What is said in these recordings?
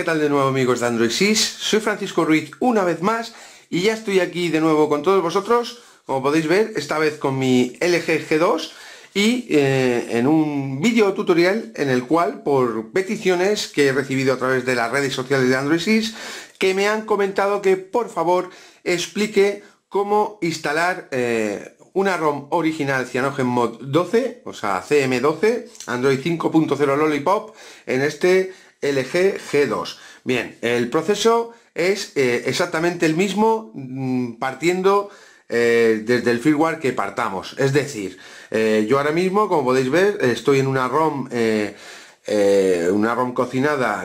¿qué tal de nuevo amigos de Android Sys Soy Francisco Ruiz una vez más y ya estoy aquí de nuevo con todos vosotros, como podéis ver, esta vez con mi LG G2 y eh, en un vídeo tutorial en el cual por peticiones que he recibido a través de las redes sociales de Android Sys, que me han comentado que por favor explique cómo instalar eh, una ROM original Cyanogen Mod 12, o sea CM12, Android 5.0 Lollipop, en este LG G2. Bien, el proceso es eh, exactamente el mismo mm, partiendo eh, desde el firmware que partamos. Es decir, eh, yo ahora mismo, como podéis ver, estoy en una ROM, una ROM cocinada,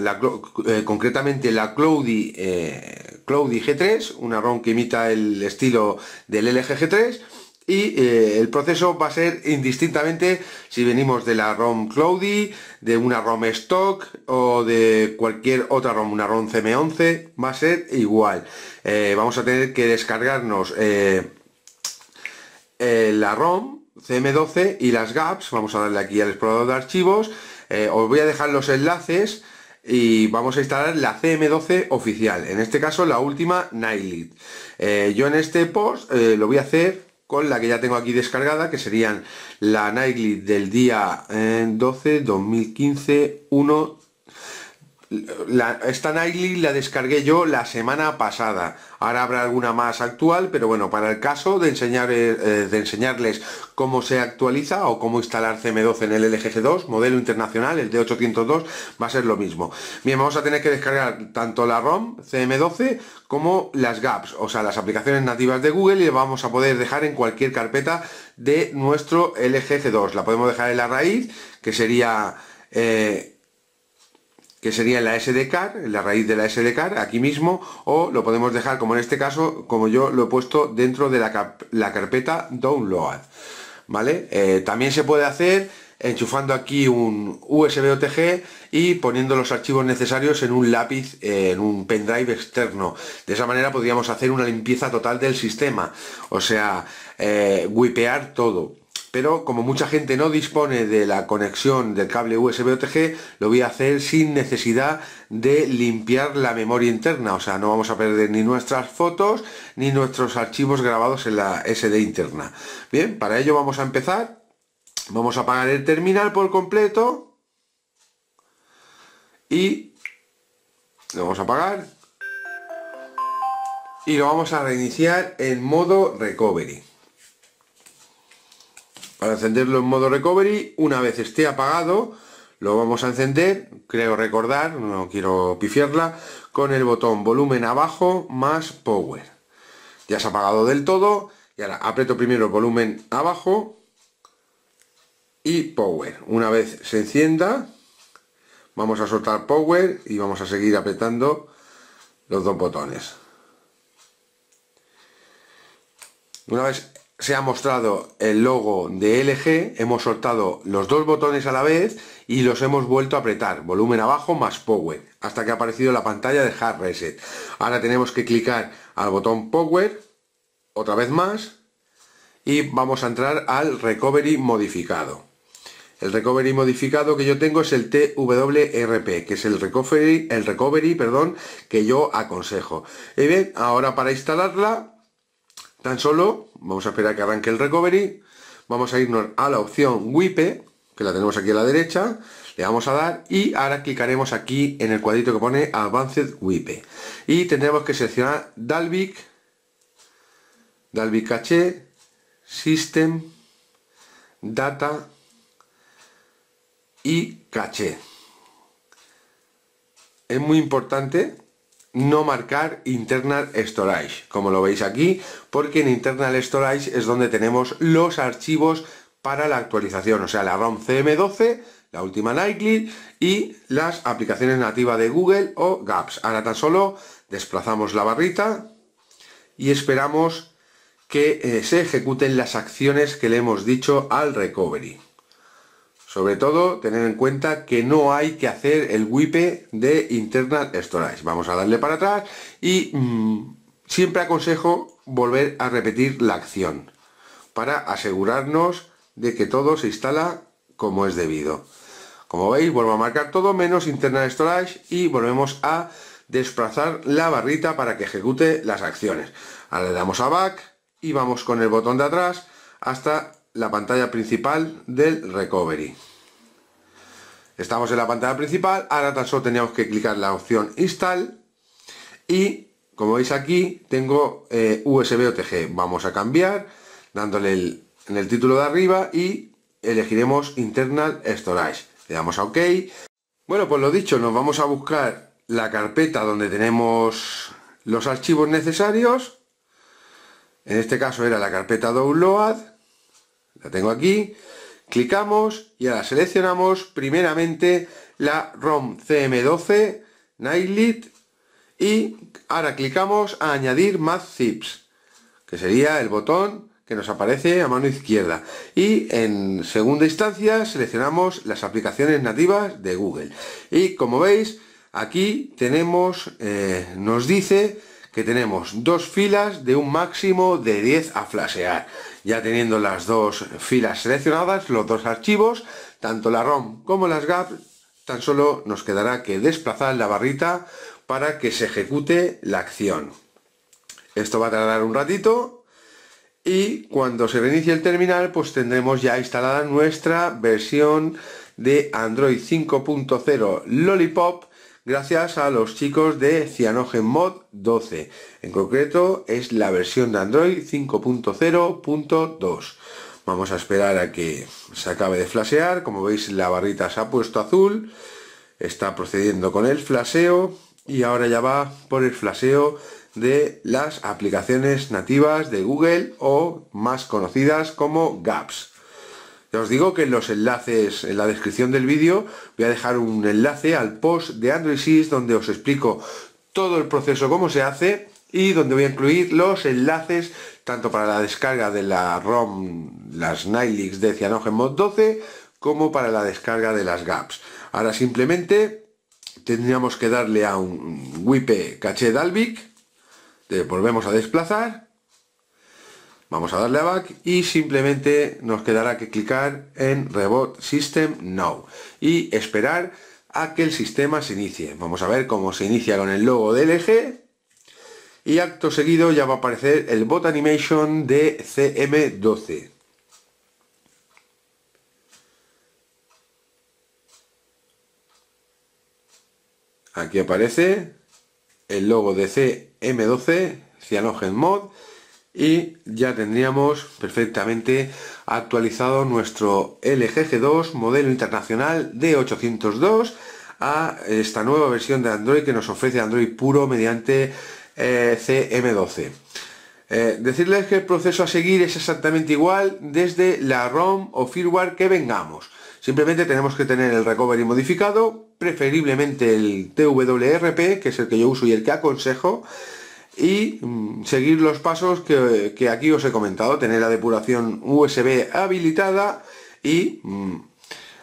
concretamente la Cloudy, Cloudy G3, una ROM que imita el estilo del LG G3, y eh, el proceso va a ser indistintamente si venimos de la ROM Cloudy, de una ROM Stock o de cualquier otra ROM, una ROM CM11, va a ser igual. Eh, vamos a tener que descargarnos eh, la ROM CM12 y las GAPS, vamos a darle aquí al explorador de archivos, os voy a dejar los enlaces y vamos a instalar la CM12 oficial, en este caso la última Nightlit. yo en este post lo voy a hacer con la que ya tengo aquí descargada, que serían la Nightly del día 12, 2015, 1, la, esta Nightly la descargué yo la semana pasada. Ahora habrá alguna más actual, pero bueno, para el caso de, enseñar, eh, eh, de enseñarles cómo se actualiza o cómo instalar CM12 en el lgc 2 modelo internacional, el D802, va a ser lo mismo. Bien, vamos a tener que descargar tanto la ROM CM12 como las GAPS, o sea, las aplicaciones nativas de Google y las vamos a poder dejar en cualquier carpeta de nuestro lgc 2 La podemos dejar en la raíz, que sería... Eh, que sería la SDK, la raíz de la card, aquí mismo, o lo podemos dejar como en este caso, como yo lo he puesto dentro de la, carpeta download. ¿Vale? Eh, también se puede hacer enchufando aquí un USB OTG y poniendo los archivos necesarios en un lápiz, eh, en un pendrive externo. De esa manera podríamos hacer una limpieza total del sistema, o sea, eh, wipear todo pero como mucha gente no dispone de la conexión del cable USB OTG, lo voy a hacer sin necesidad de limpiar la memoria interna, o sea, no vamos a perder ni nuestras fotos ni nuestros archivos grabados en la SD interna. Bien, para ello vamos a empezar, vamos a apagar el terminal por completo y lo vamos a apagar y lo vamos a reiniciar en modo recovery para encenderlo en modo recovery una vez esté apagado lo vamos a encender creo recordar no quiero pifiarla con el botón volumen abajo más power ya se ha apagado del todo y ahora aprieto primero volumen abajo y power una vez se encienda vamos a soltar power y vamos a seguir apretando los dos botones una vez se ha mostrado el logo de LG, hemos soltado los dos botones a la vez y los hemos vuelto a apretar, volumen abajo más power, hasta que ha aparecido la pantalla de hard reset. Ahora tenemos que clicar al botón power, otra vez más, y vamos a entrar al recovery modificado. El recovery modificado que yo tengo es el TWRP, que es el recovery, el recovery, perdón, que yo aconsejo. ahora para instalarla Tan solo vamos a esperar que arranque el recovery. Vamos a irnos a la opción WIPE, que la tenemos aquí a la derecha. Le vamos a dar y ahora clicaremos aquí en el cuadrito que pone Advanced WIPE. Y tendremos que seleccionar Dalvik, Dalvik Cache, System, Data y Cache. Es muy importante no marcar internal storage como lo veis aquí porque en internal storage es donde tenemos los archivos para la actualización o sea la ROM CM12 la última Nightly y las aplicaciones nativas de Google o Gaps ahora tan solo desplazamos la barrita y esperamos que eh, se ejecuten las acciones que le hemos dicho al recovery sobre todo, tener en cuenta que no hay que hacer el wipe de internal storage. Vamos a darle para atrás y mm, siempre aconsejo volver a repetir la acción para asegurarnos de que todo se instala como es debido. Como veis, vuelvo a marcar todo menos internal storage y volvemos a desplazar la barrita para que ejecute las acciones. Ahora le damos a back y vamos con el botón de atrás hasta la pantalla principal del recovery estamos en la pantalla principal ahora tan solo teníamos que clicar la opción install y como veis aquí tengo eh, usb otg vamos a cambiar dándole en el título de arriba y elegiremos internal storage le damos a ok bueno pues lo dicho nos vamos a buscar la carpeta donde tenemos los archivos necesarios en este caso era la carpeta download la tengo aquí, clicamos y ahora seleccionamos primeramente la ROM CM12 Nightlit y ahora clicamos a añadir más zips, que sería el botón que nos aparece a mano izquierda y en segunda instancia seleccionamos las aplicaciones nativas de Google y como veis aquí tenemos eh, nos dice que tenemos dos filas de un máximo de 10 a flashear. Ya teniendo las dos filas seleccionadas, los dos archivos, tanto la ROM como las GAP, tan solo nos quedará que desplazar la barrita para que se ejecute la acción. Esto va a tardar un ratito y cuando se reinicie el terminal pues tendremos ya instalada nuestra versión de Android 5.0 Lollipop gracias a los chicos de CyanogenMod 12. En concreto es la versión de Android 5.0.2. Vamos a esperar a que se acabe de flashear. Como veis la barrita se ha puesto azul. Está procediendo con el flaseo. Y ahora ya va por el flaseo de las aplicaciones nativas de Google o más conocidas como Gaps os digo que en los enlaces, en la descripción del vídeo, voy a dejar un enlace al post de Android 6 donde os explico todo el proceso, cómo se hace y donde voy a incluir los enlaces tanto para la descarga de la ROM, las Nylix de CyanogenMod 12, como para la descarga de las GAPs. Ahora simplemente tendríamos que darle a un WIPE caché Dalvik, volvemos a desplazar, Vamos a darle a back y simplemente nos quedará que clicar en Reboot System Now y esperar a que el sistema se inicie. Vamos a ver cómo se inicia con el logo del eje y acto seguido ya va a aparecer el bot animation de CM12. Aquí aparece el logo de CM12, CyanogenMod y ya tendríamos perfectamente actualizado nuestro LG G2 modelo internacional de 802 a esta nueva versión de Android que nos ofrece Android puro mediante eh, CM12. Eh, decirles que el proceso a seguir es exactamente igual desde la ROM o firmware que vengamos. Simplemente tenemos que tener el recovery modificado, preferiblemente el TWRP, que es el que yo uso y el que aconsejo, y mm, seguir los pasos que, aquí os he comentado, tener la depuración USB habilitada y mm,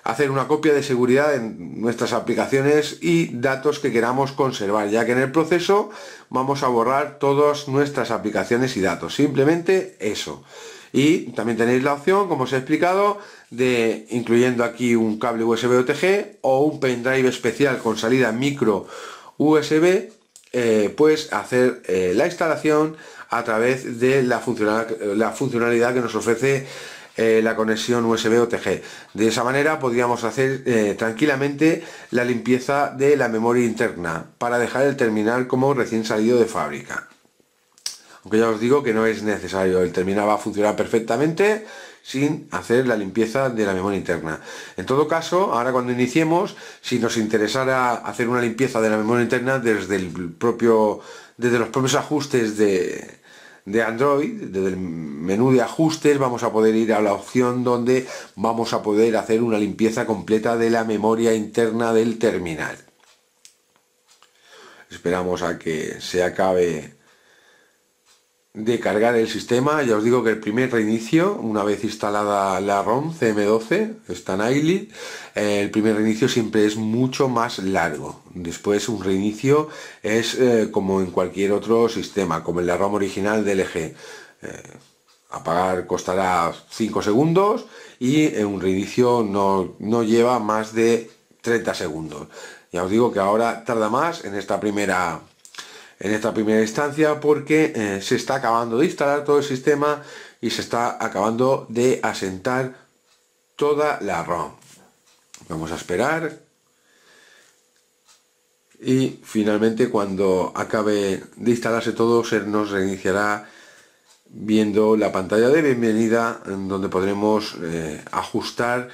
hacer una copia de seguridad en nuestras aplicaciones y datos que queramos conservar, ya que en el proceso vamos a borrar todas nuestras aplicaciones y datos, simplemente eso. Y también tenéis la opción, como os he explicado, de incluyendo aquí un cable USB OTG o un pendrive especial con salida micro USB eh, pues hacer eh, la instalación a través de la, la funcionalidad que nos ofrece eh, la conexión USB OTG. De esa manera podríamos hacer tranquilamente la limpieza de la memoria interna para dejar el terminal como recién salido de fábrica. Aunque ya os digo que no es necesario, el terminal va a funcionar perfectamente sin hacer la limpieza de la memoria interna. En todo caso, ahora cuando iniciemos, si nos interesara hacer una limpieza de la memoria interna desde el propio desde los propios ajustes de, de Android, desde el menú de ajustes vamos a poder ir a la opción donde vamos a poder hacer una limpieza completa de la memoria interna del terminal. Esperamos a que se acabe de cargar el sistema. Ya os digo que el primer reinicio, una vez instalada la ROM CM12, está en el primer reinicio siempre es mucho más largo. Después un reinicio es eh, como en cualquier otro sistema, como en la ROM original del eje eh, apagar costará 5 segundos y eh, un reinicio no, no lleva más de 30 segundos. Ya os digo que ahora tarda más en esta primera en esta primera instancia porque eh, se está acabando de instalar todo el sistema y se está acabando de asentar toda la ROM. Vamos a esperar y finalmente cuando acabe de instalarse todo se nos reiniciará viendo la pantalla de bienvenida donde podremos eh, ajustar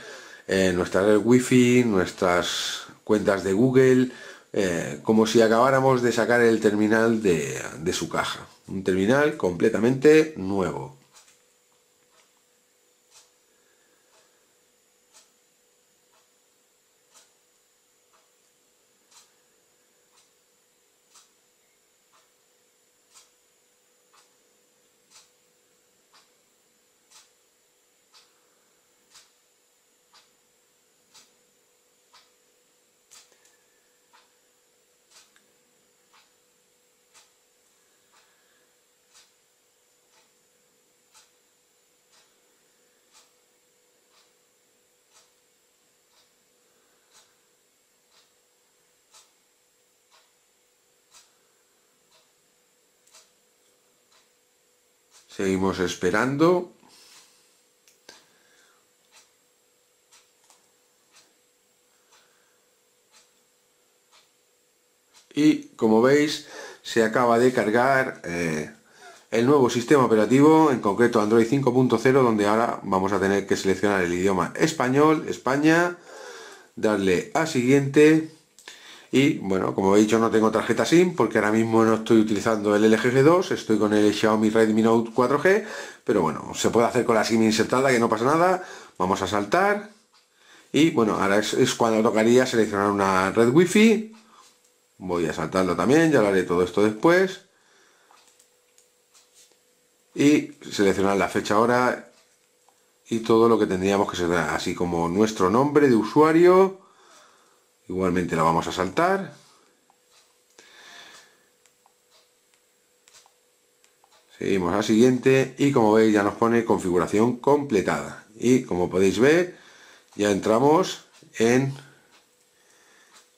eh, nuestra red wifi, nuestras cuentas de Google, eh, como si acabáramos de sacar el terminal de su caja. Un terminal completamente nuevo. Seguimos esperando. Y como veis, se acaba de cargar eh, el nuevo sistema operativo, en concreto Android 5.0, donde ahora vamos a tener que seleccionar el idioma español, España, darle a siguiente y bueno, como he dicho no tengo tarjeta SIM porque ahora mismo no estoy utilizando el LG G2, estoy con el Xiaomi Redmi Note 4G, pero bueno, se puede hacer con la SIM insertada que no pasa nada, vamos a saltar y bueno, ahora es, cuando tocaría seleccionar una red wifi, voy a saltarlo también, ya lo haré todo esto después y seleccionar la fecha hora y todo lo que tendríamos que ser así como nuestro nombre de usuario igualmente la vamos a saltar seguimos a siguiente y como veis ya nos pone configuración completada y como podéis ver ya entramos en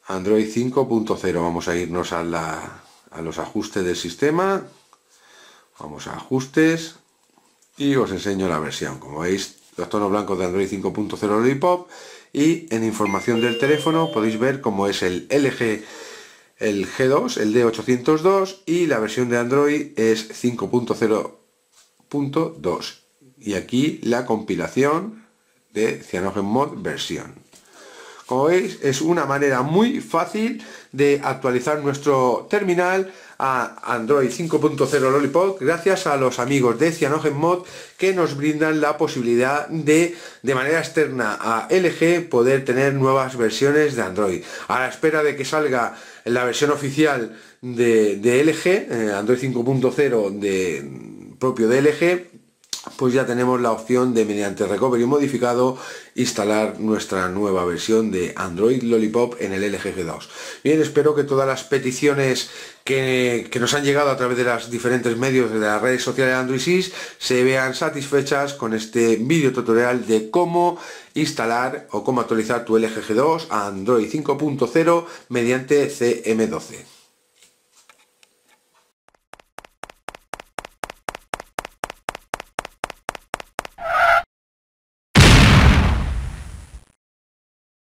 Android 5.0 vamos a irnos a, a los ajustes del sistema vamos a ajustes y os enseño la versión como veis los tonos blancos de Android 5.0 de Lollipop y en información del teléfono podéis ver cómo es el LG el G2, el D802 y la versión de Android es 5.0.2 y aquí la compilación de CyanogenMod versión. Como veis, es una manera muy fácil de actualizar nuestro terminal a Android 5.0 Lollipop gracias a los amigos de CyanogenMod que nos brindan la posibilidad de, de manera externa a LG, poder tener nuevas versiones de Android. A la espera de que salga la versión oficial de, LG, eh, Android 5.0 de propio de LG, pues ya tenemos la opción de mediante recovery modificado instalar nuestra nueva versión de Android Lollipop en el LG G2. Bien, espero que todas las peticiones que, nos han llegado a través de los diferentes medios de las redes sociales de Android 6 se vean satisfechas con este vídeo tutorial de cómo instalar o cómo actualizar tu LG G2 a Android 5.0 mediante CM12.